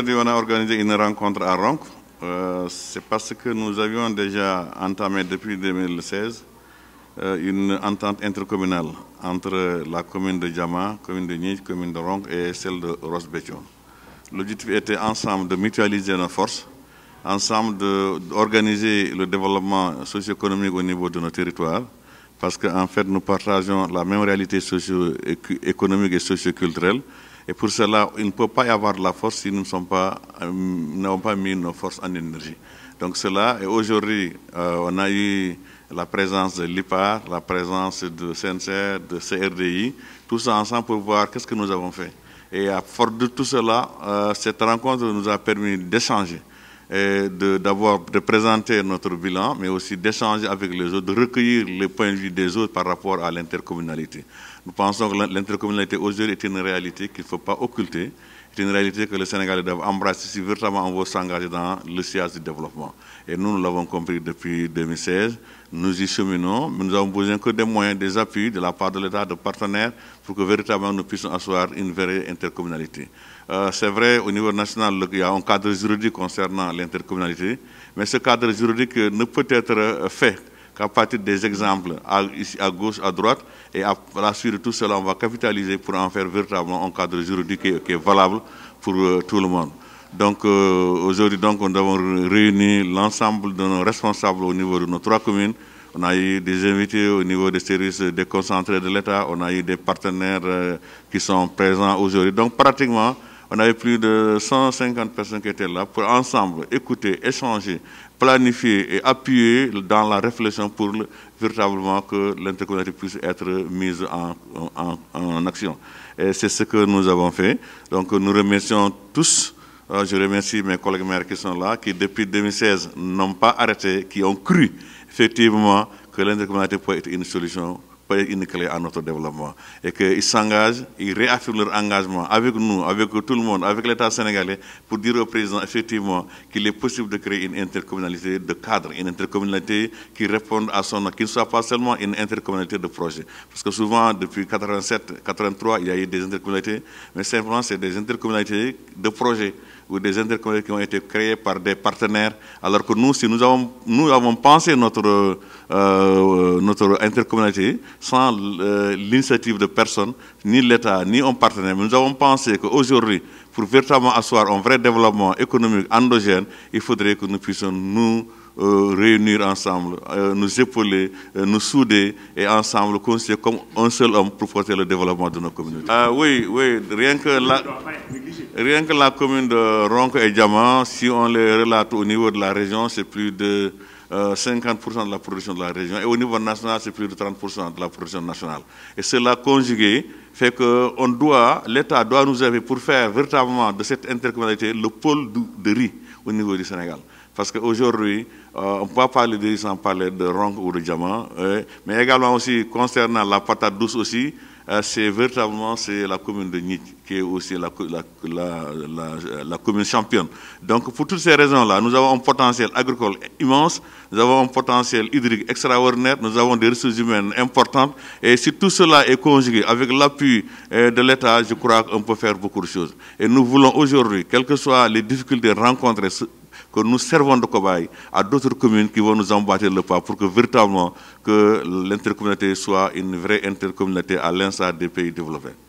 aujourd'hui on a organisé une rencontre à Ronc, euh, c'est parce que nous avions déjà entamé depuis 2016 euh, une entente intercommunale entre la commune de la commune de Nij, commune de Ronc et celle de Rosbechon. L'objectif était ensemble de mutualiser nos forces, ensemble d'organiser le développement socio-économique au niveau de nos territoires, parce qu'en fait nous partageons la même réalité socio-économique et socio-culturelle, et pour cela, il ne peut pas y avoir de la force si nous euh, n'avons pas, pas mis nos forces en énergie. Donc cela, et aujourd'hui, euh, on a eu la présence de l'IPAR, la présence de CNCR, de CRDI, tous ensemble pour voir qu'est-ce que nous avons fait. Et à force de tout cela, euh, cette rencontre nous a permis d'échanger, d'avoir, de, de, présenter notre bilan, mais aussi d'échanger avec les autres, de recueillir les points de vue des autres par rapport à l'intercommunalité. Nous pensons que l'intercommunalité aujourd'hui est une réalité qu'il ne faut pas occulter. C'est une réalité que le Sénégal doit embrasser si véritablement on veut s'engager dans le sillage du développement. Et nous, nous l'avons compris depuis 2016. Nous y cheminons, mais nous avons besoin que des moyens, des appuis de la part de l'État, de partenaires, pour que véritablement nous puissions asseoir une vraie intercommunalité. Euh, c'est vrai, au niveau national, il y a un cadre juridique concernant l'intercommunalité, mais ce cadre juridique ne peut être euh, fait qu'à partir des exemples à, ici, à gauche, à droite, et à la suite de tout cela, on va capitaliser pour en faire véritablement un cadre juridique qui, est valable pour euh, tout le monde. Donc euh, aujourd'hui, donc, nous avons réuni l'ensemble de nos responsables au niveau de nos trois communes. On a eu des invités au niveau des services déconcentrés de l'État. On a eu des partenaires euh, qui sont présents aujourd'hui. Donc pratiquement, on avait plus de 150 personnes qui étaient là pour ensemble écouter, échanger, planifier et appuyer dans la réflexion pour le, véritablement que l'intercommunalité puisse être mise en, action. Et c'est ce que nous avons fait. Donc nous remercions tous. Euh, je remercie mes collègues maires qui sont là, qui depuis 2016 n'ont pas arrêté, qui ont cru effectivement que l'intercommunalité peut être une solution pas une à notre développement. Et qu'ils s'engagent, ils réaffirment leur engagement avec nous, avec tout le monde, avec l'État sénégalais, pour dire au président effectivement qu'il est possible de créer une intercommunalité de cadre, une intercommunalité qui réponde à son, qui ne soit pas seulement une intercommunalité de projet. Parce que souvent, depuis 87, 83, il y a eu des intercommunalités, mais simplement c'est des intercommunalités de projet ou des intercommunautés qui ont été créées par des partenaires, alors que nous, si nous avons, nous avons pensé notre, euh, euh, notre intercommunalité sans euh, l'initiative de personne, ni l'État, ni un partenaire, mais nous avons pensé qu'aujourd'hui, pour véritablement asseoir un vrai développement économique endogène, il faudrait que nous puissions nous réunir ensemble, nous épauler, nous souder et ensemble considérer comme un seul homme pour porter le développement de nos communautés. oui, oui, rien que là. La... Rien que la commune de Ronque et Diamant, si on les relate au niveau de la région, c'est plus de 50% euh, de la production de la région. Et au niveau national, c'est plus de 30% de la production nationale. Et cela conjugué fait que on l'État doit nous aider pour faire véritablement de cette intercommunalité le pôle de riz au niveau du Sénégal. Parce qu'aujourd'hui, euh, on ne peut pas parler de sans parler de rang ou de diamant. Euh, mais également aussi, concernant la patate douce aussi, euh, c'est véritablement c'est la commune de Nîmes qui est aussi la, la, commune championne. Donc pour toutes ces raisons-là, nous avons un potentiel agricole immense, nous avons un potentiel hydrique extraordinaire, nous avons des ressources humaines importantes et si tout cela est conjugué avec l'appui de l'État, je crois qu'on peut faire beaucoup de choses. Et nous voulons aujourd'hui, quelles que soient les difficultés rencontrées que nous servons de cobaye à d'autres communes qui vont nous emboîter le pas pour que véritablement que l'intercommunauté soit une vraie intercommunauté à l'instar des pays développés.